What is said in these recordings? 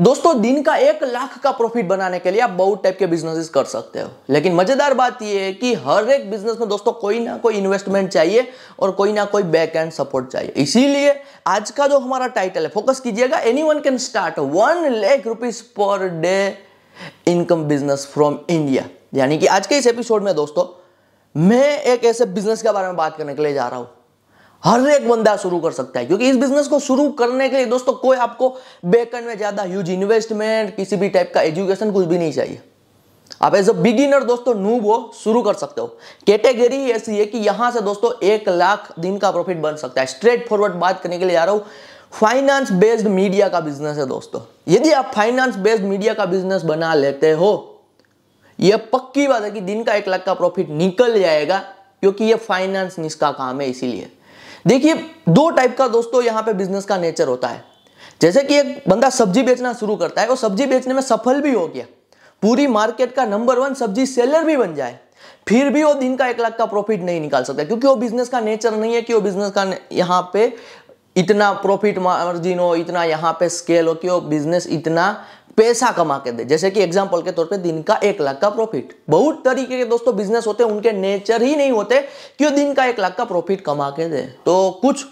दोस्तों दिन का एक लाख का प्रॉफिट बनाने के लिए आप बहुत टाइप के बिजनेसेस कर सकते हो लेकिन मजेदार बात यह है कि हर एक बिजनेस में दोस्तों कोई ना कोई इन्वेस्टमेंट चाहिए और कोई ना कोई बैक एंड सपोर्ट चाहिए इसीलिए आज का जो हमारा टाइटल है फोकस कीजिएगा anyone can start one lakh rupees per day income business from India यानी कि आज के इस एपिसोड में दोस्तों मैं एक ऐसे बिजनेस के बारे में बात करने के लिए जा रहा हूं हर एक बंदा शुरू कर सकता है क्योंकि इस बिजनेस को शुरू करने के लिए दोस्तों कोई आपको बेकन में ज़्यादा ह्यूज इन्वेस्टमेंट किसी भी टाइप का एजुकेशन कुछ भी नहीं चाहिए आप एज अ बिगिनर दोस्तों नूब हो शुरू कर सकते हो कैटेगरी ऐसी है कि यहां से दोस्तों एक लाख दिन का प्रॉफिट बन सकता है स्ट्रेट फॉरवर्ड बात करने के लिए जा रहा हूं फाइनेंस बेस्ड मीडिया का बिजनेस है दोस्तों यदि आप फाइनेंस बेस्ड मीडिया का बिजनेस बना लेते हो यह पक्की बात है कि दिन का एक लाख का प्रॉफिट निकल जाएगा क्योंकि यह फाइनेंस निष्का काम है इसीलिए देखिए दो टाइप का दोस्तों यहाँ पे बिजनेस का नेचर होता है जैसे कि एक बंदा सब्जी बेचना शुरू करता है वो सब्जी बेचने में सफल भी हो गया पूरी मार्केट का नंबर वन सब्जी सेलर भी बन जाए फिर भी वो दिन का एक लाख का प्रॉफिट नहीं निकाल सकता क्योंकि वो बिजनेस का नेचर नहीं है कि वो बिजनेस का यहाँ पे इतना प्रॉफिट मार्जिन हो इतना यहाँ पे स्केल हो कि वो बिजनेस इतना पैसा कमा के दे जैसे कि एग्जाम्पल के तौर पे दिन का एक लाख का प्रॉफिट बहुत तरीके के दोस्तों बिजनेस होते हैं उनके नेचर ही नहीं होते कि दिन का एक लाख का प्रॉफिट कमा के दे तो कुछ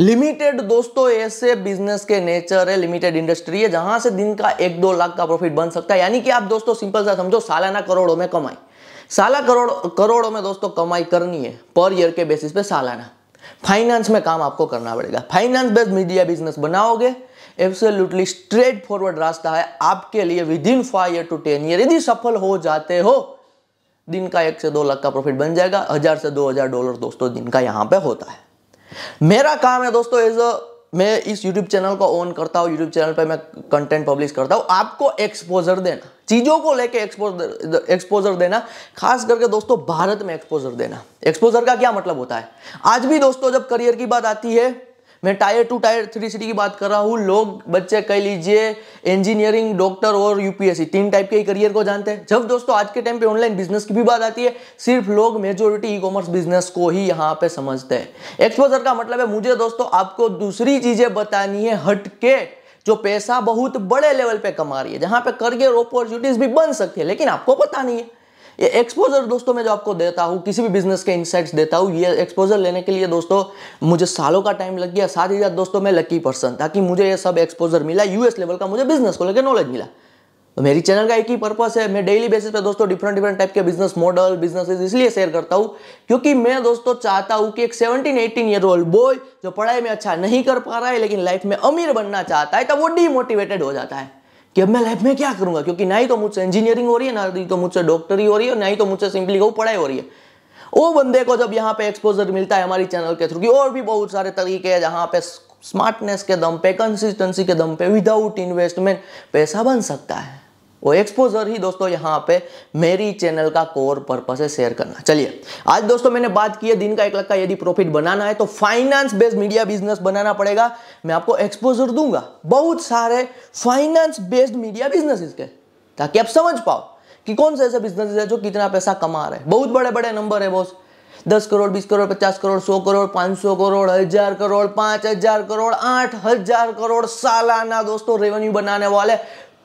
लिमिटेड दोस्तों ऐसे बिजनेस के नेचर है लिमिटेड इंडस्ट्री है जहां से दिन का एक दो लाख का प्रॉफिट बन सकता है यानी कि आप दोस्तों सिंपल सा समझो सालाना करोड़ों में कमाई साला करोड़ करोड़ों में दोस्तों कमाई करनी है पर ईयर के बेसिस पे सालाना फाइनेंस में काम आपको करना पड़ेगा फाइनेंस बेस्ड मीडिया बिजनेस बनाओगे एब्सोल्युटली स्ट्रेट फॉरवर्ड रास्ता है आपके लिए within five year to ten year यदि सफल हो जाते हो दिन का एक से दो लाख का प्रॉफिट बन जाएगा हजार से दो हजार डॉलर दोस्तों दिन का यहां पे होता है मेरा काम है दोस्तों एज अ मैं इस YouTube चैनल को ऑन करता हूँ YouTube चैनल पे मैं कंटेंट पब्लिश करता हूँ आपको एक्सपोजर देना चीज़ों को लेके एक्सपोजर एक्सपोजर देना खास करके दोस्तों भारत में एक्सपोजर देना एक्सपोजर का क्या मतलब होता है आज भी दोस्तों जब करियर की बात आती है मैं tier two tier three city की बात कर रहा हूँ लोग बच्चे कह लीजिए इंजीनियरिंग डॉक्टर और यूपीएससी तीन टाइप के करियर को जानते हैं जब दोस्तों आज के टाइम पे ऑनलाइन बिजनेस की भी बात आती है सिर्फ लोग मेजोरिटी ई कॉमर्स बिजनेस को ही यहाँ पे समझते हैं एक्सपोजर का मतलब है मुझे दोस्तों आपको दूसरी चीजें बतानी है हट के जो पैसा बहुत बड़े लेवल पे कमा रही है जहां पे करियर अपॉर्चुनिटीज भी बन सकती है लेकिन आपको पता नहीं है ये एक्सपोजर दोस्तों मैं जो आपको देता हूँ किसी भी बिजनेस के इंसाइट्स देता हूँ ये एक्सपोजर लेने के लिए दोस्तों मुझे सालों का टाइम लग गया साथ ही साथ दोस्तों मैं लकी पर्सन था कि मुझे ये सब एक्सपोजर मिला यूएस लेवल का मुझे बिजनेस को लेकर नॉलेज मिला तो मेरी चैनल का एक ही पर्पस है मैं डेली बेसिस पे दोस्तों डिफरेंट डिफरेंट टाइप के बिजनेस मॉडल बिजनेसेस इसलिए शेयर करता हूँ क्योंकि मैं दोस्तों चाहता हूँ कि एक 17 18 ईयर ओल्ड बॉय जो पढ़ाई में अच्छा नहीं कर पा रहा है लेकिन लाइफ में अमीर बनना चाहता है तब वो डीमोटिवेटेड हो जाता है कि अब मैं लाइफ में क्या करूँगा क्योंकि ना ही तो मुझसे इंजीनियरिंग हो रही है ना ही तो मुझसे डॉक्टरी हो रही है ना ही तो मुझसे सिंपली कहूँ पढ़ाई हो रही है वो बंदे को जब यहाँ पे एक्सपोजर मिलता है हमारी चैनल के थ्रू की और भी बहुत सारे तरीके हैं जहाँ पे स्मार्टनेस के दम पे कंसिस्टेंसी के दम पे विदाउट इन्वेस्टमेंट पैसा बन सकता है वो एक्सपोजर ही दोस्तों यहाँ पे मेरी चैनल का कोर पर्पस है शेयर करना चलिए आज दोस्तों मैंने बात की है दिन का एक लाख का यदि प्रॉफिट बनाना है तो फाइनेंस बेस्ड मीडिया बिजनेस बनाना पड़ेगा मैं आपको एक्सपोजर दूंगा बहुत सारे फाइनेंस बेस्ड मीडिया बिजनेस के ताकि आप समझ पाओ कि कौन से ऐसे बिजनेस है जो कितना पैसा कमा रहे हैं बहुत बड़े बड़े नंबर है बॉस दस करोड़ बीस करोड़ पचास करोड़ सौ करोड़ पांच सौ करोड़ हजार करोड़ पांच हजार करोड़ आठ हजार करोड़ सालाना दोस्तों रेवेन्यू बनाने वाले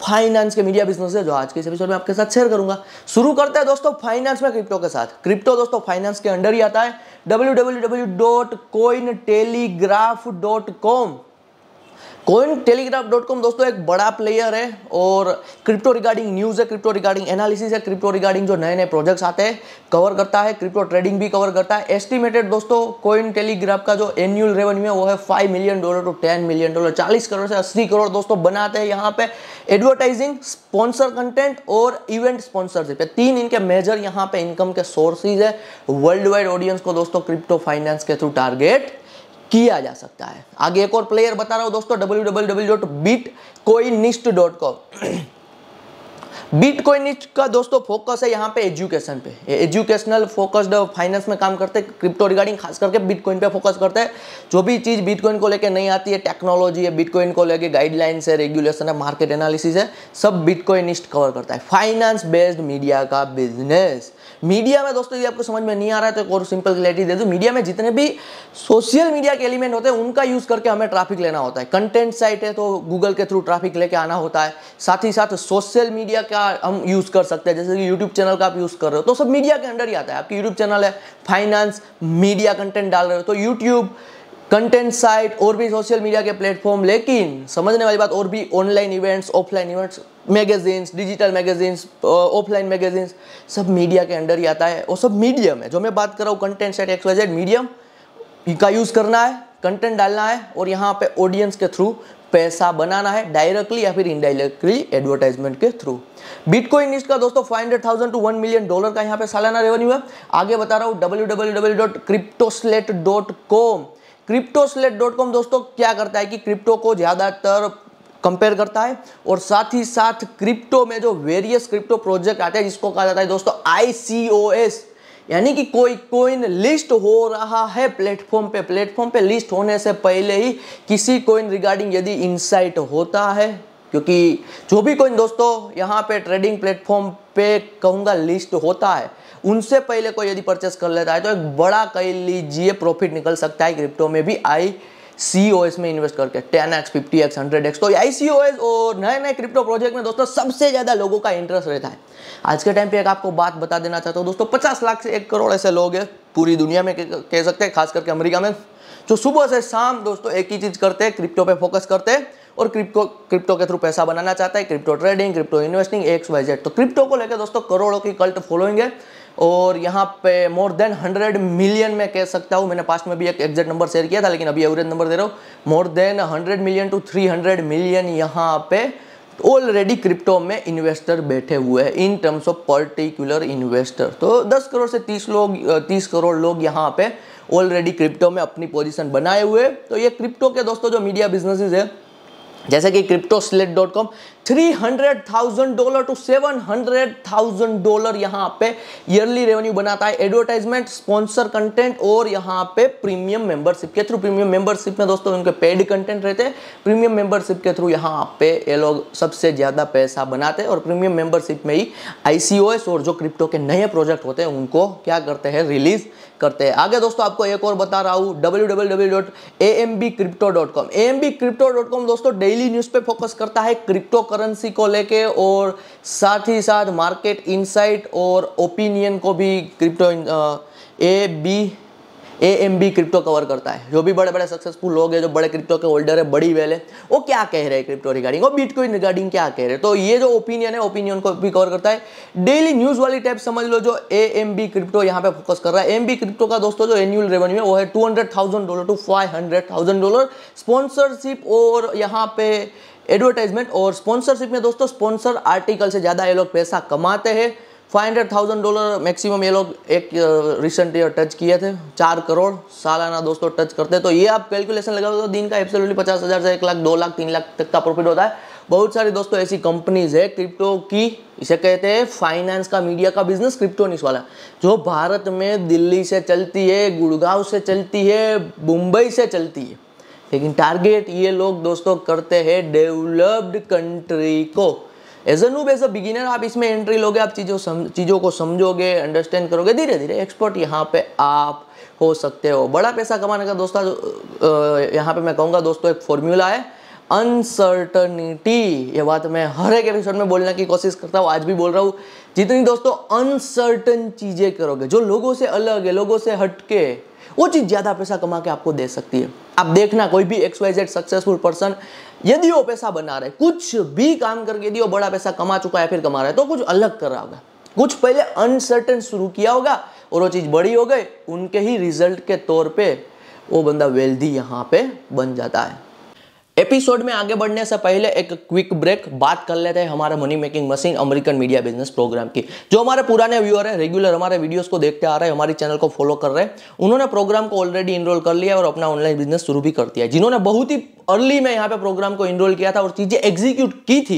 फाइनेंस के मीडिया बिजनेस है जो आज के इस एपिसोड में आपके साथ शेयर करूंगा शुरू करते हैं दोस्तों फाइनेंस में क्रिप्टो के साथ क्रिप्टो दोस्तों फाइनेंस के अंडर ही आता है W W W dot Cointelegraph dot com Cointelegraph dot com दोस्तों एक बड़ा प्लेयर है और क्रिप्टो रिगार्डिंग न्यूज़ है क्रिप्टो रिगार्डिंग एनालिसिस है क्रिप्टो रिगार्डिंग जो नए नए प्रोजेक्ट्स आते हैं कवर करता है क्रिप्टो ट्रेडिंग भी कवर करता है एस्टिमेटेड दोस्तों कोइन टेलीग्राफ का जो एनुअल रेवेन्यू है वो है five million dollar to ten million dollar चालीस करोड़ से अस्सी करोड़ दोस्तों बनाते हैं यहाँ पे एडवर्टाइजिंग स्पॉन्सर कंटेंट और इवेंट स्पॉन्सरशिप है तीन इनके मेजर यहाँ पे इनकम के सोर्सेज है वर्ल्ड वाइड ऑडियंस को दोस्तों क्रिप्टो फाइनेंस के थ्रू टारगेट किया जा सकता है आगे एक और प्लेयर बता रहा हूँ दोस्तों W W W dot Bitcoinist dot com Bitcoin का दोस्तों फोकस है यहाँ पे एजुकेशन पे एजुकेशनल फोकस्ड फाइनेंस में काम करते हैं क्रिप्टो रिगार्डिंग खास करके बिटकॉइन पे फोकस करते हैं जो भी चीज़ बिटकॉइन को लेके नहीं आती है टेक्नोलॉजी है बिटकॉइन को लेके गाइडलाइंस है रेगुलेशन है मार्केट एनालिसिस है सब बिटकॉइनिस्ट कवर करता है फाइनेंस बेस्ड मीडिया का बिजनेस मीडिया में दोस्तों यदि आपको समझ में नहीं आ रहा है तो एक और सिंपल क्लैरिटी दे दूँ मीडिया में जितने भी सोशल मीडिया के एलिमेंट होते हैं उनका यूज़ करके हमें ट्रैफिक लेना होता है कंटेंट साइट है तो गूगल के थ्रू ट्रैफिक लेके आना होता है साथ ही साथ सोशल मीडिया का हम यूज़ कर सकते हैं जैसे कि यूट्यूब चैनल का आप यूज़ कर रहे हो तो सब मीडिया के अंडर ही आता है आपकी यूट्यूब चैनल है फाइनेंस मीडिया कंटेंट डाल रहे हो तो यूट्यूब कंटेंट साइट और भी सोशल मीडिया के प्लेटफॉर्म लेकिन समझने वाली बात और भी online events offline events magazines digital magazines offline magazines सब मीडिया के अंडर ही आता है और सब मीडियम है जो मैं बात कर रहा हूँ कंटेंट सेट एक्सवाइजेड मीडियम का यूज़ करना है कंटेंट डालना है और यहाँ पे ऑडियंस के थ्रू पैसा बनाना है डायरेक्टली या फिर इनडायरेक्टली एडवर्टाइजमेंट के थ्रू बिटकॉइन लिस्ट का दोस्तों 500,000 टू वन मिलियन डॉलर का यहाँ पे सालाना रेवेन्यू है आगे बता रहा हूँ डब्ल्यू क्रिप्टोस्लेट डॉट कॉम दोस्तों क्या करता है कि क्रिप्टो को ज़्यादातर कंपेयर करता है और साथ ही साथ क्रिप्टो में जो वेरियस क्रिप्टो प्रोजेक्ट आते हैं जिसको कहा जाता है दोस्तों आई यानी कि कोई कोइन लिस्ट हो रहा है प्लेटफॉर्म पे प्लेटफॉर्म पे लिस्ट होने से पहले ही किसी कोइन रिगार्डिंग यदि इंसाइट होता है क्योंकि जो भी कोइन दोस्तों यहाँ पे ट्रेडिंग प्लेटफॉर्म पे कहूँगा लिस्ट होता है उनसे पहले कोई यदि परचेस कर लेता है तो एक बड़ा कह लीजिए प्रॉफिट निकल सकता है क्रिप्टो में भी आई सी में इन्वेस्ट करके एक्स हंड्रेड एक्स तो आई और नए नए क्रिप्टो प्रोजेक्ट में दोस्तों सबसे ज़्यादा लोगों का इंटरेस्ट रहता है आज के टाइम पे एक आपको बात बता देना चाहता हूँ दोस्तों पचास लाख से एक करोड़ ऐसे लोग हैं पूरी दुनिया में कह सकते हैं खास करके अमरीका में जो सुबह से शाम दोस्तों एक ही चीज़ करते हैं क्रिप्टो पे फोकस करते हैं और क्रिप्टो क्रिप्टो के थ्रू पैसा बनाना चाहता है crypto trading crypto investing X Y Z तो क्रिप्टो को लेकर दोस्तों करोड़ों की कल्ट फॉलोइंग है और यहाँ पे मोर देन हंड्रेड मिलियन में कह सकता हूँ मैंने पास्ट में भी एक एग्जैक्ट नंबर शेयर किया था लेकिन अभी एवरेज नंबर दे रहा हूँ more than hundred million to three hundred million यहाँ पे ऑलरेडी क्रिप्टो में इन्वेस्टर बैठे हुए हैं in terms of particular investor तो 10 करोड़ से 30 लोग 30 करोड़ लोग यहाँ पे ऑलरेडी क्रिप्टो में अपनी पोजिशन बनाए हुए तो ये क्रिप्टो के दोस्तों जो मीडिया बिजनेसिस है जैसे कि CryptoSlate dot com 300,000 dollar to 700,000 dollar यहां पे ईयरली रेवेन्यू बनाता है एडवर्टाइजमेंट स्पॉन्सर कंटेंट और यहाँ पे प्रीमियम मेंबरशिप के थ्रू प्रीमियम मेंबरशिप में दोस्तों उनके पेड कंटेंट रहते हैं प्रीमियम मेंबरशिप के थ्रू यहाँ पे ये लोग सबसे ज़्यादा पैसा बनाते हैं और प्रीमियम मेंबरशिप में ही आई और जो क्रिप्टो के नए प्रोजेक्ट होते हैं उनको क्या करते हैं रिलीज करते हैं आगे दोस्तों आपको एक और बता रहा हूँ W W W dot A M B crypto dot com A M B crypto dot com दोस्तों डेली न्यूज़ पे फोकस करता है क्रिप्टो करेंसी को लेके और साथ ही साथ मार्केट इनसाइट और ओपिनियन को भी crypto A B A M B crypto cover करता है जो भी बड़े बड़े सक्सेसफुल लोग हैं जो बड़े क्रिप्टो के होल्डर है बड़ी वेल है वो क्या कह रहे हैं क्रिप्टो रिगार्डिंग वो बिटकॉइन रिगार्डिंग क्या कह रहे हैं तो ये जो ओपिनियन है ओपिनियन को भी कवर करता है डेली न्यूज वाली टाइप समझ लो जो ए एम बी क्रिप्टो यहाँ पे फोकस कर रहा है एम बी क्रिप्टो का दोस्तों जो एनुअल रेवेन्यू है वो है two hundred thousand dollar to five hundred thousand dollar sponsorship और यहाँ पे एडवर्टाइजमेंट और स्पॉन्सरशिप में दोस्तों स्पॉन्सर आर्टिकल से ज़्यादा ये लोग पैसा कमाते हैं 500,000 डॉलर मैक्सिमम ये लोग एक रिसेंट ईयर टच किए थे चार करोड़ सालाना दोस्तों टच करते तो ये आप कैलकुलेशन लगा तो दिन का एब्सोल्युटली पचास हज़ार से एक लाख दो लाख तीन लाख तक का प्रॉफिट होता है बहुत सारी दोस्तों ऐसी कंपनीज है क्रिप्टो की इसे कहते हैं फाइनेंस का मीडिया का बिजनेस क्रिप्टोनिक्स वाला जो भारत में दिल्ली से चलती है गुड़गांव से चलती है मुंबई से चलती है लेकिन टारगेट ये लोग दोस्तों करते हैं डेवलप्ड कंट्री को as a noob as a beginner आप इसमें एंट्री लोगे आप चीज़ों सम, चीज़ों को समझोगे अंडरस्टैंड करोगे धीरे धीरे एक्सपर्ट यहाँ पे आप हो सकते हो बड़ा पैसा कमाने का दोस्तों यहाँ पे मैं कहूँगा दोस्तों एक फॉर्मूला है अनसर्टनिटी ये बात मैं हर एक एपिसोड में बोलने की कोशिश करता हूँ आज भी बोल रहा हूँ जितनी दोस्तों अनसर्टन चीज़ें करोगे जो लोगों से अलग है लोगों से हटके वो चीज़ ज़्यादा पैसा कमा के आपको दे सकती है आप देखना कोई भी X Y Z successful person यदि वो पैसा बना रहे कुछ भी काम करके यदि वो बड़ा पैसा कमा चुका है फिर कमा रहा है तो कुछ अलग कर रहा होगा कुछ पहले अनसर्टन शुरू किया होगा और वो चीज़ बड़ी हो गई उनके ही रिजल्ट के तौर पे वो बंदा वेल्दी यहाँ पे बन जाता है एपिसोड में आगे बढ़ने से पहले एक क्विक ब्रेक बात कर लेते हैं हमारे money making machine American media business program की जो हमारे पुराने व्यूअर हैं रेगुलर हमारे वीडियोस को देखते आ रहे हैं हमारे चैनल को फॉलो कर रहे हैं उन्होंने प्रोग्राम को ऑलरेडी इनरोल कर लिया और अपना ऑनलाइन बिजनेस शुरू भी कर दिया जिन्होंने बहुत ही अर्ली में यहाँ पे प्रोग्राम को इनरोल किया था और चीज़ें एग्जीक्यूट की थी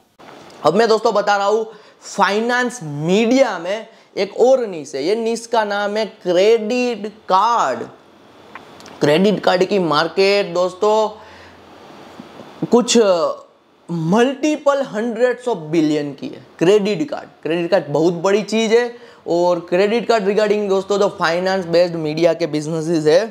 अब मैं दोस्तों बता रहा हूँ फाइनेंस मीडिया में एक और नीस है ये नीस का नाम है क्रेडिट कार्ड क्रेडिट कार्ड की मार्केट दोस्तों कुछ मल्टीपल हंड्रेड्स ऑफ बिलियन की है क्रेडिट कार्ड क्रेडिट कार्ड बहुत बड़ी चीज़ है और क्रेडिट कार्ड रिगार्डिंग दोस्तों जो फाइनेंस बेस्ड मीडिया के बिजनेसेस है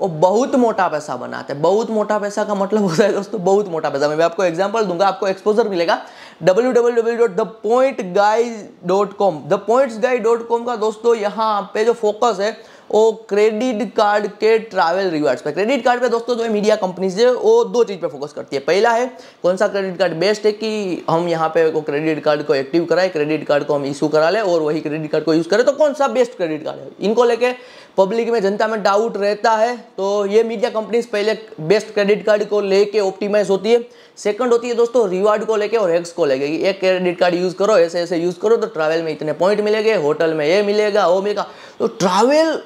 वो बहुत मोटा पैसा बनाते हैं बहुत मोटा पैसा का मतलब होता है दोस्तों बहुत मोटा पैसा मैं भी आपको एग्जांपल दूंगा आपको एक्सपोजर मिलेगा W W W dot the point guy dot com the points guy dot com का दोस्तों यहाँ पे जो फोकस है वो क्रेडिट कार्ड के ट्रैवल रिवार्ड्स पे क्रेडिट कार्ड पे दोस्तों जो है मीडिया कंपनीज है वो दो चीज़ पे फोकस करती है पहला है कौन सा क्रेडिट कार्ड बेस्ट है कि हम यहाँ पे को क्रेडिट कार्ड को एक्टिव कराए क्रेडिट कार्ड को हम इशू करा ले और वही क्रेडिट कार्ड को यूज़ करें तो कौन सा बेस्ट क्रेडिट कार्ड है इनको लेके पब्लिक में जनता में डाउट रहता है तो ये मीडिया कंपनीज पहले बेस्ट क्रेडिट कार्ड को लेके ऑप्टिमाइज होती है सेकंड होती है दोस्तों रिवार्ड को लेके और एक्स को लेके एक क्रेडिट कार्ड यूज़ करो ऐसे ऐसे यूज़ करो तो ट्रैवल में इतने पॉइंट मिलेंगे होटल में ये मिलेगा वो मिलेगा तो ट्रैवल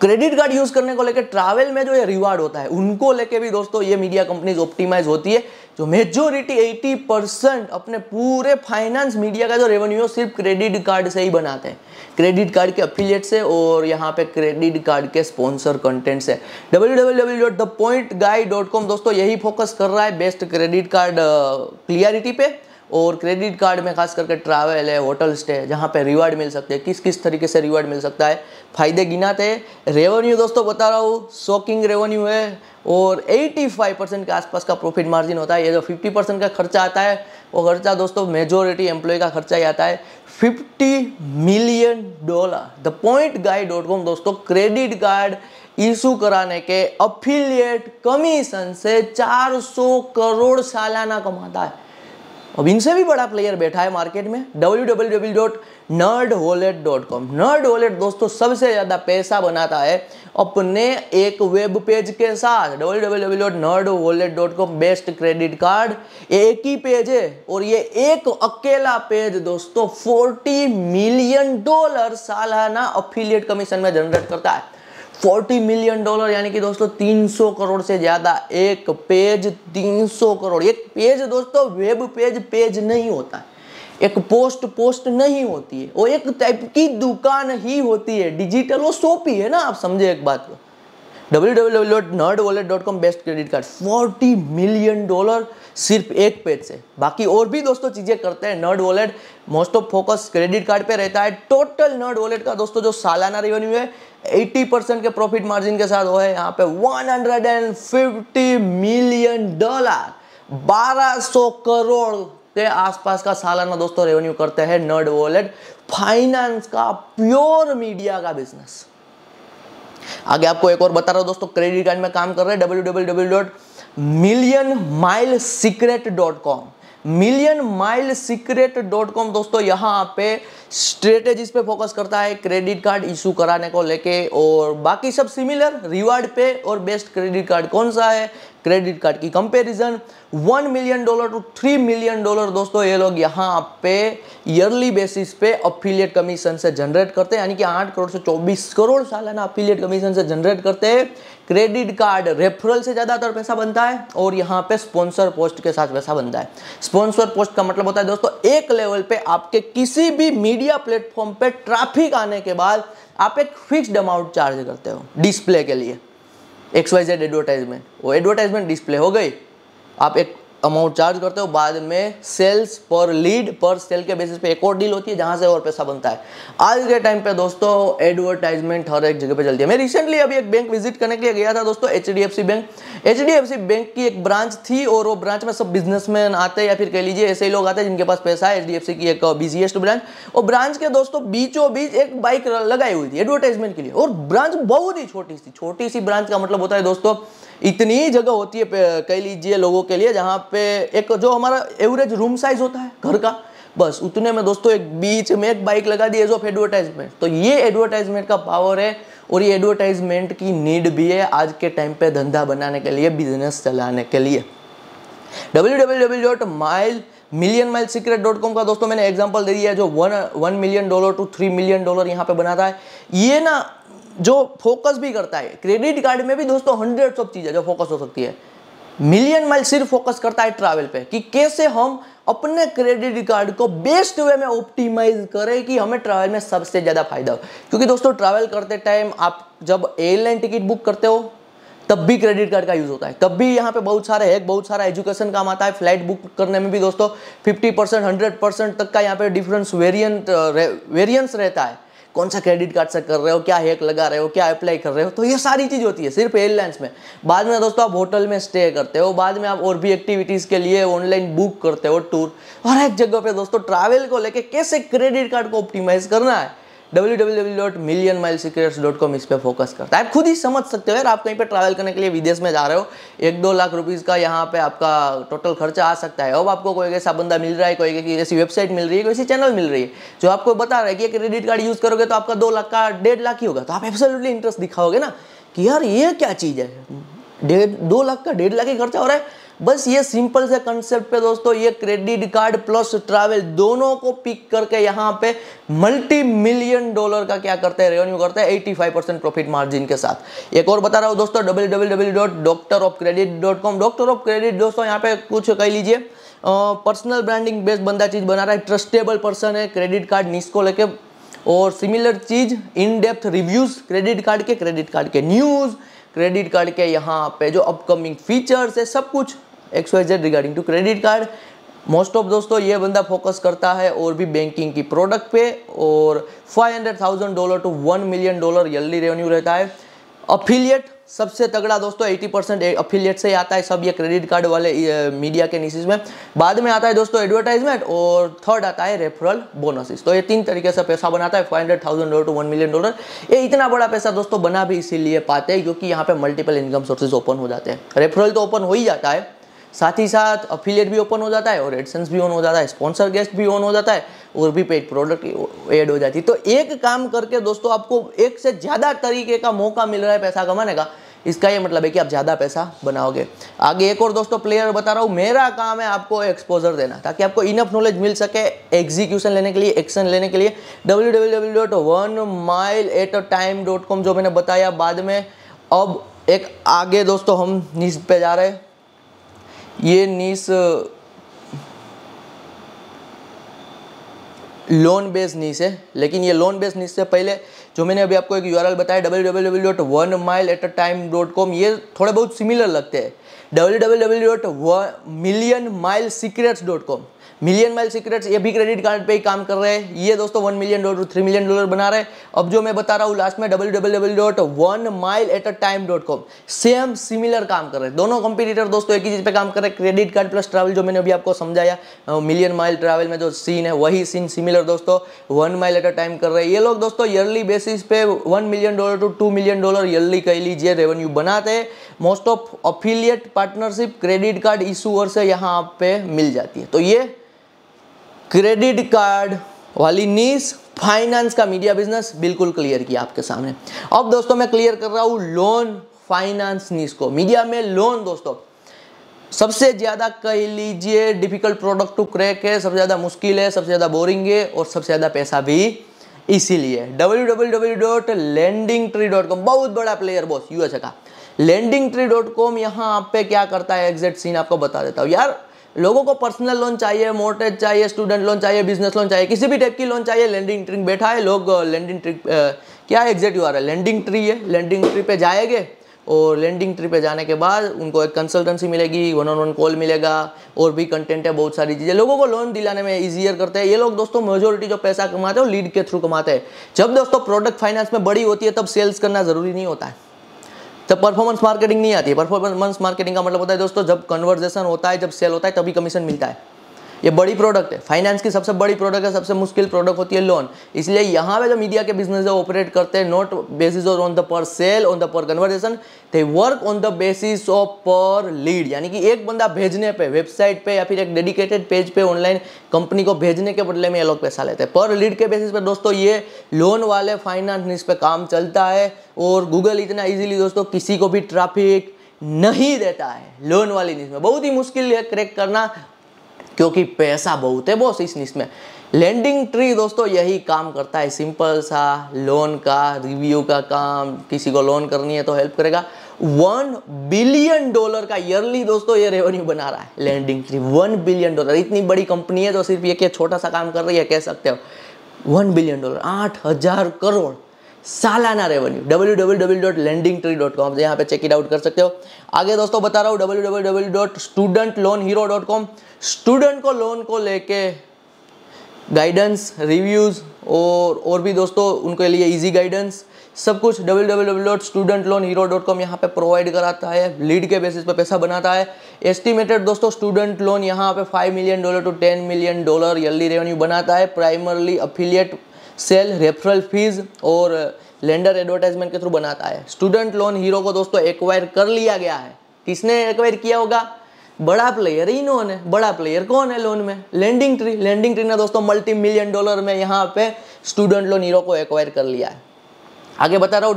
क्रेडिट कार्ड यूज़ करने को लेकर ट्रैवल में जो ये रिवार्ड होता है उनको लेके भी दोस्तों ये मीडिया कंपनीज ऑप्टिमाइज होती है जो मेजोरिटी 80 परसेंट अपने पूरे फाइनेंस मीडिया का जो रेवेन्यू सिर्फ क्रेडिट कार्ड से ही बनाते हैं क्रेडिट कार्ड के अफिलियट से और यहाँ पे क्रेडिट कार्ड के स्पॉन्सर कंटेंट से डब्ल्यू दोस्तों यही फोकस कर रहा है बेस्ट क्रेडिट कार्ड क्लियरिटी पे और क्रेडिट कार्ड में खास करके ट्रैवल है होटल स्टे जहाँ पर रिवार्ड मिल सकते हैं किस किस तरीके से रिवार्ड मिल सकता है फ़ायदे गिनाते हैं रेवेन्यू दोस्तों बता रहा हूँ शॉकिंग रेवेन्यू है और 85 परसेंट के आसपास का प्रॉफिट मार्जिन होता है ये जो 50 परसेंट का खर्चा आता है वो खर्चा दोस्तों मेजोरिटी एम्प्लॉय का खर्चा ही आता है fifty million dollar the point guy dot com दोस्तों क्रेडिट कार्ड इशू कराने के अफिलियट कमीशन से चार करोड़ सालाना कमाता है अब इनसे भी बड़ा प्लेयर बैठा है मार्केट में W W W dot nerd wallet dot com nerd wallet दोस्तों सबसे ज़्यादा पैसा बनाता है अपने एक वेब पेज के साथ W W W dot nerd wallet dot com best credit card एक ही पेज है और ये एक अकेला पेज दोस्तों 40 मिलियन डॉलर सालाना अफिलियट कमीशन में जनरेट करता है 40 मिलियन डॉलर यानी कि दोस्तों 300 करोड़ से ज़्यादा एक पेज 300 करोड़ एक पेज दोस्तों वेब पेज पेज नहीं होता एक पोस्ट पोस्ट नहीं होती है वो एक टाइप की दुकान ही होती है डिजिटल वो शॉप ही है ना आप समझे एक बात को W best credit card 40 million dollar सिर्फ एक पेज से बाकी और भी दोस्तों चीज़ें करते हैं nerd wallet most of focus credit card पे रहता है टोटल नर्ड वॉलेट का दोस्तों जो सालाना रेवेन्यू है 80 परसेंट के प्रॉफिट मार्जिन के साथ वो है यहाँ पे 150 मिलियन डॉलर 1200 करोड़ के आसपास का सालाना दोस्तों रेवेन्यू करते हैं नर्ड वॉलेट फाइनेंस का प्योर मीडिया का बिजनेस आगे आपको एक और बता रहा हूं दोस्तों क्रेडिट कार्ड में काम कर रहे W W W dot million mile secret dot com million mile secret dot com दोस्तों यहां पे स्ट्रेटेजीज पे फोकस करता है क्रेडिट कार्ड इशू कराने को लेके और बाकी सब सिमिलर रिवार्ड पे और बेस्ट क्रेडिट कार्ड कौन सा है क्रेडिट कार्ड की comparison one million dollar to three million dollar दोस्तों ये लोग यहाँ पे ईयरली बेसिस पे अफिलियट कमीशन से जनरेट करते हैं यानी कि आठ करोड़ से चौबीस करोड़ सालाना अफिलियट कमीशन से जनरेट करते हैं क्रेडिट कार्ड रेफरल से ज़्यादातर पैसा बनता है और यहाँ पे स्पॉन्सर पोस्ट के साथ पैसा बनता है स्पॉन्सर पोस्ट का मतलब होता है दोस्तों एक लेवल पे आपके किसी भी मीडिया प्लेटफॉर्म पे ट्रैफिक आने के बाद आप एक फिक्स्ड अमाउंट चार्ज करते हो डिस्प्ले के लिए एक्स वाई जेड एडवर्टाइजमेंट वो एडवर्टाइजमेंट डिस्प्ले हो गई आप एक अमाउंट चार्ज करते हो बाद में सेल्स पर लीड पर सेल के बेसिस पे एक और डील होती है जहां से और पैसा बनता है आज के टाइम पे दोस्तों एडवर्टाइजमेंट हर एक जगह पे चलती है मैं रिसेंटली अभी एक बैंक विजिट करने के लिए गया था दोस्तों एच बैंक एच बैंक की एक ब्रांच थी और वो ब्रांच में सब बिजनेसमैन आते हैं या फिर कह लीजिए ऐसे ही लोग आते हैं जिनके पास पैसा है एच की एक बिजीएस्ट ब्रांच और ब्रांच के दोस्तों बीचों बीच एक बाइक लगाई हुई थी एडवर्टाइजमेंट के लिए और ब्रांच बहुत ही छोटी सी छोटी सी ब्रांच का मतलब होता है दोस्तों इतनी जगह होती है कह लीजिए लोगों के लिए जहाँ पे एक जो हमारा एवरेज रूम साइज होता है घर का बस उतने में दोस्तों एक बीच में एक बाइक लगा दी एज ऑफ एडवर्टाइजमेंट तो ये एडवर्टाइजमेंट का पावर है और ये एडवर्टाइजमेंट की नीड भी है आज के टाइम पे धंधा बनाने के लिए बिजनेस चलाने के लिए W W W dot mile million mile secret dot com का दोस्तों मैंने एग्जाम्पल दे दिया है जो one one million dollar to three million dollar यहाँ पे बनाता है ये ना जो फोकस भी करता है क्रेडिट कार्ड में भी दोस्तों हंड्रेड ऑफ चीज़ें जो फोकस हो सकती है मिलियन माइल सिर्फ फोकस करता है ट्रैवल पे कि कैसे हम अपने क्रेडिट कार्ड को बेस्ट वे में ऑप्टिमाइज करें कि हमें ट्रैवल में सबसे ज़्यादा फायदा हो क्योंकि दोस्तों ट्रैवल करते टाइम आप जब एयरलाइन टिकट बुक करते हो तब भी क्रेडिट कार्ड का यूज़ होता है तब भी यहाँ पे बहुत सारे हैक बहुत सारा एजुकेशन काम आता है फ्लाइट बुक करने में भी दोस्तों 50 परसेंट हंड्रेड परसेंट तक का यहाँ पे डिफरेंस वेरियंट वेरियंस रहता है कौन सा क्रेडिट कार्ड से कर रहे हो क्या हैक लगा रहे हो क्या अप्लाई कर रहे हो तो ये सारी चीज़ होती है सिर्फ एयरलाइंस में बाद में दोस्तों आप होटल में स्टे करते हो बाद में आप और भी एक्टिविटीज़ के लिए ऑनलाइन बुक करते हो टूर हर एक जगह पर दोस्तों ट्रैवल को लेकर कैसे क्रेडिट कार्ड को ऑप्टिमाइज़ करना है www.millionmilesecrets.com इस पर फोकस करता है आप खुद ही समझ सकते हो यार आप कहीं पर ट्रैवल करने के लिए विदेश में जा रहे हो एक दो लाख रुपीज़ का यहाँ पे आपका टोटल खर्चा आ सकता है अब आपको कोई ऐसा बंदा मिल रहा है कोई ऐसी वेबसाइट मिल रही है कोई ऐसी चैनल मिल रही है जो आपको बता रहा है कि क्रेडिट कार्ड यूज़ करोगे तो आपका दो लाख का डेढ़ लाख ही होगा तो आप एब्सोल्युटली इंटरेस्ट दिखाओगे ना कि यार ये क्या चीज़ है डेढ़ दो लाख का डेढ़ लाख ही खर्चा हो रहा है बस ये सिंपल से कंसेप्ट पे दोस्तों ये क्रेडिट कार्ड प्लस ट्रैवल दोनों को पिक करके यहाँ पे मल्टी मिलियन डॉलर का क्या करते हैं रेवेन्यू करते हैं 85 परसेंट प्रॉफिट मार्जिन के साथ एक और बता रहा हूँ दोस्तों W W W dot doctor of credit dot com doctor of credit दोस्तों यहाँ पे कुछ कह लीजिए पर्सनल ब्रांडिंग बेस्ड बंदा चीज़ बना रहा है ट्रस्टेबल पर्सन है क्रेडिट कार्ड निस्को लेके और सिमिलर चीज़ in depth reviews credit card के क्रेडिट कार्ड के न्यूज़ क्रेडिट कार्ड के यहाँ पे जो अपकमिंग फीचर्स है सब कुछ X Y Z regarding to credit card most of दोस्तों ये बंदा फोकस करता है और भी बैंकिंग की प्रोडक्ट पे और 500,000 dollar to 1 million dollar yearly revenue रहता है अफिलियट सबसे तगड़ा दोस्तों 80 परसेंट अफिलियट से आता है सब ये क्रेडिट कार्ड वाले मीडिया के नीसिस में बाद में आता है दोस्तों एडवर्टाइजमेंट और थर्ड आता है रेफरल बोनसेस तो ये तीन तरीके से पैसा बनाता है 500,000 डॉलर टू 1 मिलियन डॉलर ये इतना बड़ा पैसा दोस्तों बना भी इसीलिए पाते हैं क्योंकि यहाँ पे मल्टीपल इनकम सोर्सेज ओपन हो जाते हैं रेफरल तो ओपन हो ही जाता है साथ ही साथ अफिलियट भी ओपन हो जाता है और एडसेंस भी ऑन हो जाता है स्पॉन्सर गेस्ट भी ऑन हो जाता है और भी पेड प्रोडक्ट ऐड हो जाती है तो एक काम करके दोस्तों आपको एक से ज़्यादा तरीके का मौका मिल रहा है पैसा कमाने का इसका ये मतलब है कि आप ज़्यादा पैसा बनाओगे आगे एक और दोस्तों प्लेयर बता रहा हूँ मेरा काम है आपको एक्सपोजर देना ताकि आपको इनफ नॉलेज मिल सके एग्जीक्यूशन लेने के लिए एक्शन लेने के लिए W W W dot one mile at a time dot com जो मैंने बताया बाद में अब एक आगे दोस्तों हम नीच पे जा रहे हैं ये नीस लोन बेस नीस है लेकिन ये लोन बेस नीस से पहले जो मैंने अभी आपको एक यू बताया W W W dot one mile at a time dot com ये थोड़े बहुत सिमिलर लगते हैं W W W dot one million mile secrets dot com million mile secrets ये भी क्रेडिट कार्ड पे ही काम कर रहे हैं ये दोस्तों one million dollar three million dollar बना रहे हैं अब जो मैं बता रहा हूँ लास्ट में W W W dot one mile at a time dot com same similar काम कर रहे हैं दोनों कंपटीटर दोस्तों एक ही चीज़ पे काम कर रहे हैं क्रेडिट कार्ड प्लस ट्रैवल जो मैंने अभी आपको समझाया मिलियन माइल ट्रैवल में जो सीन है वही सीन सिमिलर दोस्तों one mile at a time कर रहे हैं ये लोग दोस्तों ईयरली बेसिस पे one million dollar to two million dollar yearly कह लीजिए रेवेन्यू बनाते हैं most of affiliate partnership credit card issuer से यहाँ पे मिल जाती है तो ये क्रेडिट कार्ड वाली नीस फाइनेंस का मीडिया बिजनेस बिल्कुल क्लियर किया आपके सामने अब दोस्तों मैं क्लियर कर रहा हूँ लोन फाइनेंस नीस को मीडिया में लोन दोस्तों सबसे ज़्यादा कह लीजिए डिफिकल्ट प्रोडक्ट टू क्रैक है सबसे ज़्यादा मुश्किल है सबसे ज़्यादा बोरिंग है और सबसे ज़्यादा पैसा भी इसीलिए W W W dot tree dot com बहुत बड़ा प्लेयर बॉस यूएसए का लैंडिंग ट्री डॉट कॉम यहाँ पे क्या करता है एग्जैक्ट सीन आपको बता देता हूँ यार लोगों को पर्सनल लोन चाहिए मोटेज चाहिए स्टूडेंट लोन चाहिए बिजनेस लोन चाहिए किसी भी टाइप की लोन चाहिए लैंडिंग ट्रिक बैठा है लोग लैंडिंग ट्रिक क्या एग्जैक्ट यू आ रहा है लैंडिंग ट्री है लैंडिंग ट्री पे जाएंगे और लैंडिंग ट्री पे जाने के बाद उनको एक कंसल्टेंसी मिलेगी वन ऑन वन कॉल मिलेगा और भी कंटेंट है बहुत सारी चीज़ें लोगों को लोन दिलाने में इजियर करते हैं ये लोग दोस्तों मेजोरिटी जो पैसा कमाते हैं वो लीड के थ्रू कमाते हैं जब दोस्तों प्रोडक्ट फाइनेंस में बड़ी होती है तब सेल्स करना ज़रूरी नहीं होता है तो परफॉर्मेंस मार्केटिंग नहीं आती है परफॉर्मेंस मार्केटिंग का मतलब होता है दोस्तों जब कन्वर्जेशन होता है जब सेल होता है तभी कमीशन मिलता है ये बड़ी प्रोडक्ट है फाइनेंस की सबसे बड़ी प्रोडक्ट है सबसे मुश्किल प्रोडक्ट होती है लोन इसलिए यहाँ पे जो मीडिया के बिजनेस है ऑपरेट करते हैं not basis of on the per sale on the per conversion they work on the basis of per lead यानी कि एक बंदा भेजने पे वेबसाइट पे या फिर एक डेडिकेटेड पेज पे ऑनलाइन कंपनी को भेजने के बदले में ये लोग पैसा लेते हैं पर लीड के बेसिस पे दोस्तों ये लोन वाले फाइनेंस पे काम चलता है और गूगल इतना ईजिली दोस्तों किसी को भी ट्राफिक नहीं देता है लोन वाली नीति में बहुत ही मुश्किल है क्रैक करना क्योंकि पैसा बहुत है बॉस इस लिस्ट में लैंडिंग ट्री दोस्तों यही काम करता है सिंपल सा लोन का रिव्यू का काम किसी को लोन करनी है तो हेल्प करेगा वन बिलियन डॉलर का ईयरली दोस्तों ये रेवेन्यू बना रहा है lending tree one billion dollar इतनी बड़ी कंपनी है तो सिर्फ ये क्या छोटा सा काम कर रही है कह सकते हो वन बिलियन डॉलर आठ हजार करोड़ सालाना revenue W W W dot lending tree dot com से यहाँ पे चेक इट आउट कर सकते हो आगे दोस्तों बता रहा हूँ W W W dot student loan hero dot com student को लोन को लेके गाइडेंस रिव्यूज़ और और भी दोस्तों उनके लिए इजी गाइडेंस सब कुछ W W W dot student loan hero dot com यहाँ पर प्रोवाइड कराता है लीड के बेसिस पर पैसा बनाता है एस्टिमेटेड दोस्तों स्टूडेंट लोन यहाँ पे five million dollar to ten million dollar yearly revenue बनाता है primarily affiliate sale referral fees और लेंडर uh, एडवर्टाइजमेंट के थ्रू बनाता है स्टूडेंट लोन हीरो को दोस्तों एक्वायर कर लिया गया है किसने एक्वायर किया होगा बड़ा प्लेयर ही इन्होंने बड़ा प्लेयर कौन है लोन में लैंडिंग ट्री लैंडिंग ट्री ने दोस्तों मल्टी मिलियन डॉलर में यहाँ पे स्टूडेंट लोन हीरो को एक्वायर कर लिया है आगे बता रहा हूँ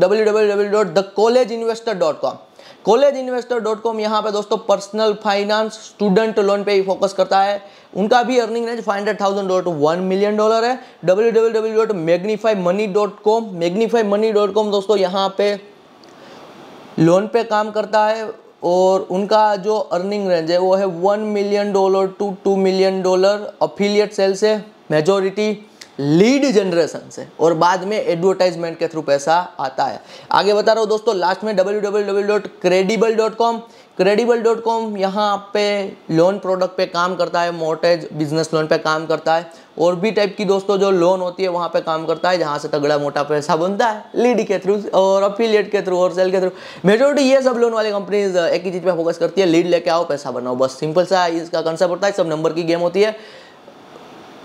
W W W dot the college investor dot com college investor dot com यहाँ पर दोस्तों पर्सनल फाइनेंस स्टूडेंट लोन पे ही फोकस करता है उनका भी earning range five hundred thousand dot one million dollar है W W W dot magnify money dot com magnify money dot com दोस्तों यहाँ पे लोन पे काम करता है और उनका जो अर्निंग रेंज है वो है one million dollar to two million dollar affiliate sales है मेजोरिटी लीड जनरेशन से और बाद में एडवर्टाइजमेंट के थ्रू पैसा आता है आगे बता रहा हूँ दोस्तों लास्ट में W W W dot credible dot com credible dot com यहाँ पे लोन प्रोडक्ट पे काम करता है मोटेज बिजनेस लोन पे काम करता है और भी टाइप की दोस्तों जो लोन होती है वहाँ पे काम करता है जहाँ से तगड़ा मोटा पैसा बनता है लीड के थ्रू और अफिलियट के थ्रू और सेल के थ्रू मेजोरिटी ये सब लोन वाली कंपनीज एक ही चीज़ पे फोकस करती है लीड लेके आओ पैसा बनाओ बस सिंपल सा इसका कंसेप्ट होता है सब नंबर की गेम होती है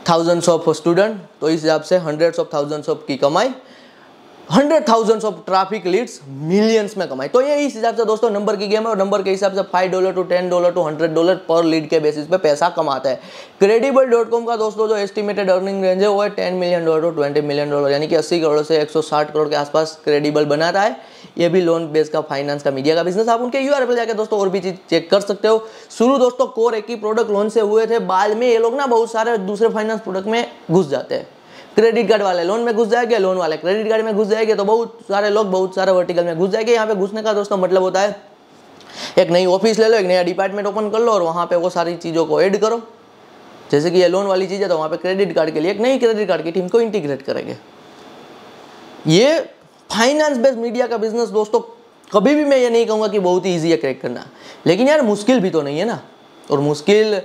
थाउजेंड्स ऑफ स्टूडेंट तो इस हिसाब से हंड्रेड्स ऑफ थाउजेंड्स ऑफ की कमाई hundred thousands of traffic leads millions में कमाई तो ये इस हिसाब से दोस्तों नंबर की गेम है और नंबर के हिसाब से five dollar to ten dollar to hundred dollar per lead के बेसिस पे पैसा कमाता है क्रेडिबल डॉट कॉम का दोस्तों जो एस्टिमेटेड अर्निंग रेंज है वो है ten million dollar to twenty million dollar यानी कि अस्सी करोड़ से एक सौ साठ करोड़ के आसपास क्रेडिबल बनाता है ये भी लोन बेस का फाइनेंस का मीडिया का बिजनेस आप उनके यू पर जाकर दोस्तों और भी चीज चेक कर सकते हो शुरू दोस्तों कोर एक ही प्रोडक्ट लोन से हुए थे बाद में ये लोग ना बहुत सारे दूसरे फाइनेंस प्रोडक्ट में घुस जाते हैं क्रेडिट कार्ड वाले लोन में घुस जाएंगे लोन वाले क्रेडिट कार्ड में घुस जाएंगे तो बहुत सारे लोग बहुत सारे वर्टिकल में घुस जाएंगे यहाँ पे घुसने का दोस्तों मतलब होता है एक नई ऑफिस ले लो एक नया डिपार्टमेंट ओपन कर लो और वहाँ पे वो सारी चीज़ों को ऐड करो जैसे कि ये लोन वाली चीज़ है तो वहाँ पे क्रेडिट कार्ड के लिए एक नई क्रेडिट कार्ड की टीम को इंटीग्रेट करेंगे ये फाइनेंस बेस्ड मीडिया का बिजनेस दोस्तों कभी भी मैं ये नहीं कहूँगा कि बहुत ही ईजी है क्रैक करना लेकिन यार मुश्किल भी तो नहीं है ना और मुश्किल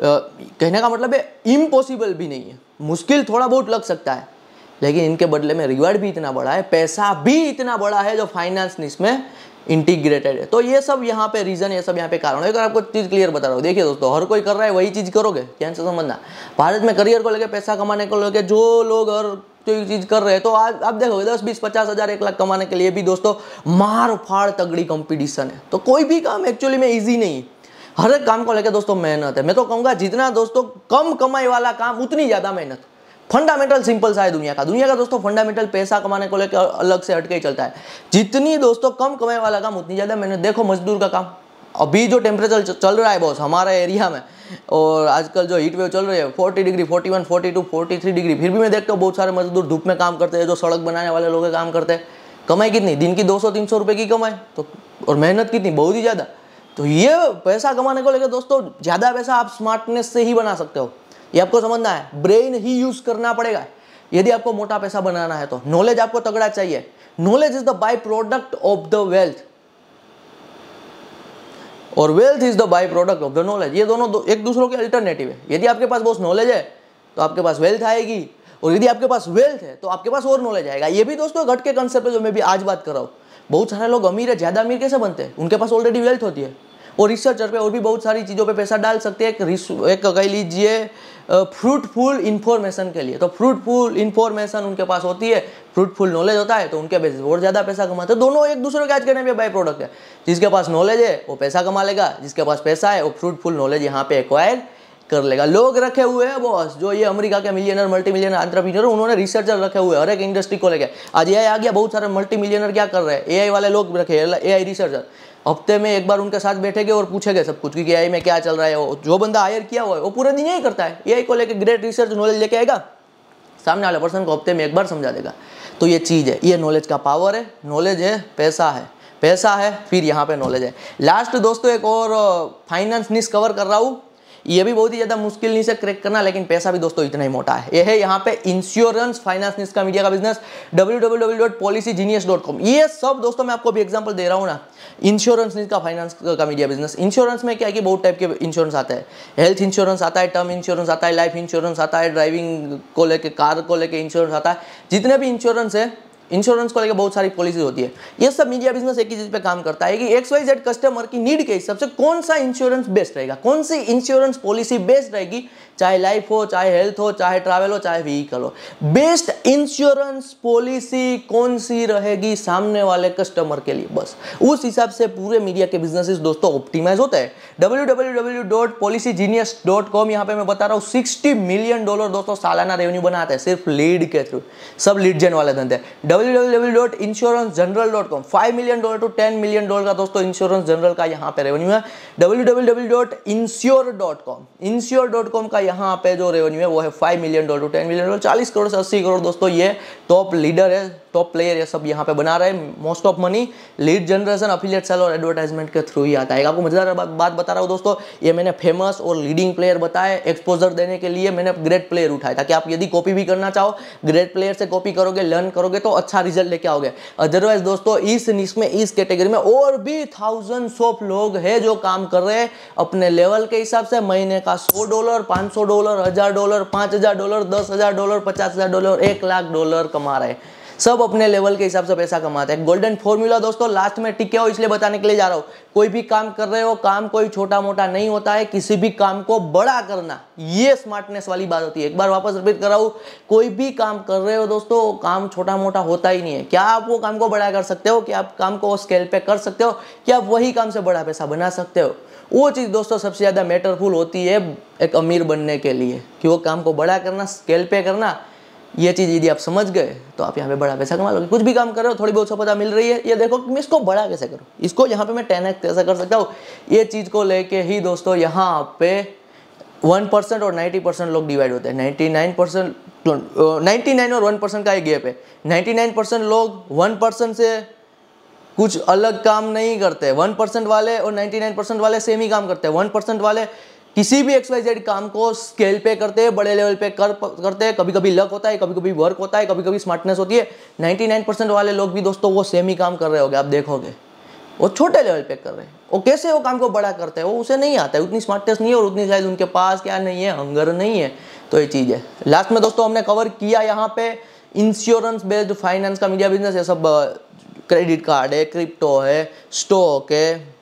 कहने का मतलब है इम्पॉसिबल भी नहीं है मुश्किल थोड़ा बहुत लग सकता है लेकिन इनके बदले में रिवार्ड भी इतना बड़ा है पैसा भी इतना बड़ा है जो फाइनेंस ने इसमें इंटीग्रेटेड है तो ये सब यहाँ पे रीज़न ये सब यहाँ पे कारण है अगर आपको चीज़ क्लियर बता रहा हूँ देखिए दोस्तों हर कोई कर रहा है वही चीज़ करोगे ध्यान से समझना भारत में करियर को लेकर पैसा कमाने को लेकर जो लोग हर जो चीज कर रहे हैं तो आज आप देखोगे दस बीस पचास हजार एक लाख कमाने के लिए भी दोस्तों मार फाड़ तगड़ी कॉम्पिटिशन है तो कोई भी काम एक्चुअली में ईजी नहीं है हर एक काम को लेकर दोस्तों मेहनत है मैं तो कहूँगा जितना दोस्तों कम कमाई वाला काम उतनी ज़्यादा मेहनत फंडामेंटल सिंपल सा है दुनिया का दुनिया का दोस्तों फंडामेंटल पैसा कमाने को लेकर अलग से हटके ही चलता है जितनी दोस्तों कम कमाई वाला काम उतनी ज़्यादा मैंने देखो मजदूर का काम अभी जो टेम्परेचर चल रहा है बॉस हमारे एरिया में और आजकल जो हीट वेव चल रही है 40 डिग्री 41, 42, 43 डिग्री फिर भी मैं देखता हूँ बहुत सारे मजदूर धूप में काम करते हैं जो सड़क बनाने वाले लोग काम करते हैं कमाई कितनी दिन की 200 300 रुपए की कमाई तो और मेहनत कितनी बहुत ही ज़्यादा तो ये पैसा कमाने को लेकर दोस्तों ज़्यादा पैसा आप स्मार्टनेस से ही बना सकते हो ये आपको समझना है ब्रेन ही यूज करना पड़ेगा यदि आपको मोटा पैसा बनाना है तो नॉलेज आपको तगड़ा चाहिए knowledge is the byproduct of the wealth और wealth is the byproduct of the knowledge ये दोनों दो, एक दूसरों के अल्टरनेटिव है यदि आपके पास बहुत नॉलेज है तो आपके पास वेल्थ आएगी और यदि आपके पास वेल्थ है तो आपके पास और नॉलेज आएगा ये भी दोस्तों घट के कंसेप्ट जो मैं भी आज बात कर रहा हूँ बहुत सारे लोग अमीर है ज़्यादा अमीर कैसे बनते हैं उनके पास ऑलरेडी वेल्थ होती है और रिसर्चर पे और भी बहुत सारी चीज़ों पे पैसा डाल सकते हैं एक एक कह लीजिए फ्रूटफुल इन्फॉर्मेशन के लिए तो फ्रूटफुल इन्फॉर्मेशन उनके पास होती है फ्रूटफुल नॉलेज होता है तो उनके बेसिस और ज़्यादा पैसा कमाते हैं दोनों एक दूसरे के आज के टाइम बाई प्रोडक्ट है जिसके पास नॉलेज है वो पैसा कमा लेगा जिसके पास पैसा है वो फ्रूटफुल नॉलेज यहाँ पे एक्वायर कर लेगा लोग रखे हुए हैं बॉस जो ये अमेरिका के मिलियनर मल्टी मिलियनर आंट्रप्रीनियर उन्होंने रिसर्चर रखे हुए हर एक इंडस्ट्री को लेकर आज ए आ गया बहुत सारे मल्टी मिलियनर क्या कर रहे हैं ए वाले लोग रखे ए रिसर्चर हफ्ते में एक बार उनके साथ बैठेंगे और पूछेंगे सब कुछ कि आई में क्या चल रहा है वो जो बंदा हायर किया हुआ है वो पूरा दिन यही करता है ए को लेकर ग्रेट रिसर्च नॉलेज लेके आएगा सामने वाले पर्सन को हफ्ते में एक बार समझा देगा तो ये चीज़ है ये नॉलेज का पावर है नॉलेज है पैसा है पैसा है फिर यहाँ पे नॉलेज है लास्ट दोस्तों एक और फाइनेंस निस कवर कर रहा हूँ ये भी बहुत ही ज़्यादा मुश्किल नहीं से क्रैक करना लेकिन पैसा भी दोस्तों इतना ही मोटा है ये है यहाँ पे इंश्योरेंस फाइनेंस निस्का मीडिया का बिजनेस डब्ल्यू ये सब दोस्तों मैं आपको भी एग्जाम्पल दे रहा हूँ ना इंश्योरेंस का फाइनेंस का मीडिया बिजनेस इंश्योरेंस में क्या है कि बहुत टाइप के इंश्योरेंस आता है हेल्थ इंश्योरेंस आता है टर्म इंश्योरेंस आता है लाइफ इंश्योरेंस आता है ड्राइविंग को लेकर कार को लेकर इंश्योरेंस आता है जितने भी इंश्योरेंस है इंश्योरेंस को लेकर बहुत सारी पॉलिसीज होती है ये सब मीडिया बिजनेस एक ही चीज पे काम करता है कि एक्स वाई जेड कस्टमर की नीड के हिसाब से कौन सा इंश्योरेंस बेस्ट रहेगा कौन सी इंश्योरेंस पॉलिसी बेस्ट रहेगी चाहे लाइफ हो चाहे हेल्थ हो चाहे ट्रैवल हो चाहे व्हीकल हो बेस्ट इंश्योरेंस पॉलिसी कौन सी रहेगी सामने वाले कस्टमर के लिए बस उस हिसाब से पूरे मीडिया के बिजनेसेस दोस्तों ऑप्टिमाइज होते हैं W W W dot policy genius dot com यहाँ पे मैं बता रहा हूँ सिक्सटी मिलियन डॉलर दोस्तों सालाना रेवेन्यू बनाते हैं सिर्फ लीड के थ्रू सब लीड जेन वाले धंधे W www.insurancegeneral.com 5 million dollar to 10 million dollar का दोस्तों इंश्योरेंस जनरल का यहाँ पे रेवेन्यू है www.insure.com insure.com का यहाँ पे जो रेवेन्यू है वो है 5 million dollar to 10 million dollar 40 crore से 80 करोड़ दोस्तों ये टॉप लीडर है टॉप प्लेयर ये सब यहाँ पे बना रहे हैं most of money lead generation affiliate sale और एडवर्टाइजमेंट के थ्रू ही आता है आपको मजेदार बात बता रहा हूँ दोस्तों ये मैंने फेमस और लीडिंग प्लेयर बताए एक्सपोजर देने के लिए मैंने ग्रेट प्लेयर उठाया ताकि आप यदि कॉपी भी करना चाहो ग्रेट प्लेयर से कॉपी करोगे लर्न करोगे तो अच्छा रिजल्ट लेके आओगे अदरवाइज दोस्तों इस निश में इस कैटेगरी में और भी थाउजेंड्स ऑफ लोग है जो काम कर रहे हैं अपने लेवल के हिसाब से महीने का सौ डॉलर पाँच डॉलर हजार डॉलर पाँच हजार डॉलर दस हजार डॉलर पचास हजार डॉलर एक लाख डॉलर कमा रहे हैं सब अपने लेवल के हिसाब से पैसा कमाते हैं गोल्डन फॉर्मूला दोस्तों लास्ट में टिके हो इसलिए बताने के लिए जा रहा हूँ कोई भी काम कर रहे हो काम कोई छोटा मोटा नहीं होता है किसी भी काम को बड़ा करना ये स्मार्टनेस वाली बात होती है एक बार वापस रिपीट कर रहा हूँ कोई भी काम कर रहे हो दोस्तों काम छोटा मोटा होता ही नहीं है क्या आप वो काम को बड़ा कर सकते हो क्या आप काम को स्केल पे कर सकते हो क्या आप वही काम से बड़ा पैसा बना सकते हो वो चीज़ दोस्तों सबसे ज़्यादा मैटरफुल होती है एक अमीर बनने के लिए कि वो काम को बड़ा करना स्केल पे करना ये चीज़ यदि आप समझ गए तो आप यहाँ पे बड़ा पैसा कमा लोगे कुछ भी काम कर रहे हो थोड़ी बहुत सफलता मिल रही है ये देखो कि मैं इसको बड़ा कैसे करूँ इसको यहाँ पे मैं टेन एक्स कैसे कर सकता हूँ ये चीज़ को लेके ही दोस्तों यहाँ पे वन परसेंट और नाइन्टी परसेंट लोग डिवाइड होते हैं ninety nine percent ninety nine और वन परसेंट का ये गैप है नाइन्टी नाइन परसेंट लोग वन परसेंट से कुछ अलग काम नहीं करते वन परसेंट वाले और नाइन्टी नाइन परसेंट वाले सेम ही काम करते हैं वन परसेंट वाले किसी भी एक्स वाई जेड काम को स्केल पे करते हैं बड़े लेवल पे कर करते हैं कभी कभी लक होता है कभी कभी वर्क होता है कभी कभी स्मार्टनेस होती है 99 परसेंट वाले लोग भी दोस्तों वो सेम ही काम कर रहे होंगे आप देखोगे वो छोटे लेवल पे कर रहे हैं वो कैसे वो काम को बड़ा करते हैं वो उसे नहीं आता है उतनी स्मार्टनेस नहीं है और उतनी शायद उनके पास क्या नहीं है हंगर नहीं है तो ये चीज़ है लास्ट में दोस्तों हमने कवर किया यहाँ पे इंश्योरेंस बेस्ड फाइनेंस का मीडिया बिजनेस ये सब क्रेडिट कार्ड है क्रिप्टो है स्टॉक है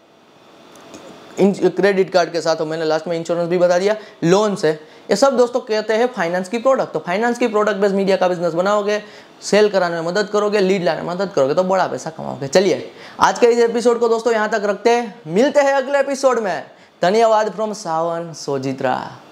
क्रेडिट कार्ड के साथ और मैंने लास्ट में इंश्योरेंस भी बता दिया लोन से ये सब दोस्तों कहते हैं फाइनेंस की प्रोडक्ट तो फाइनेंस की प्रोडक्ट बेस मीडिया का बिजनेस बनाओगे सेल कराने में मदद करोगे लीड लाने में मदद करोगे तो बड़ा पैसा कमाओगे चलिए आज के इस एपिसोड को दोस्तों यहाँ तक रखते हैं मिलते हैं अगले एपिसोड में धन्यवाद फ्रॉम सावन सोजित्रा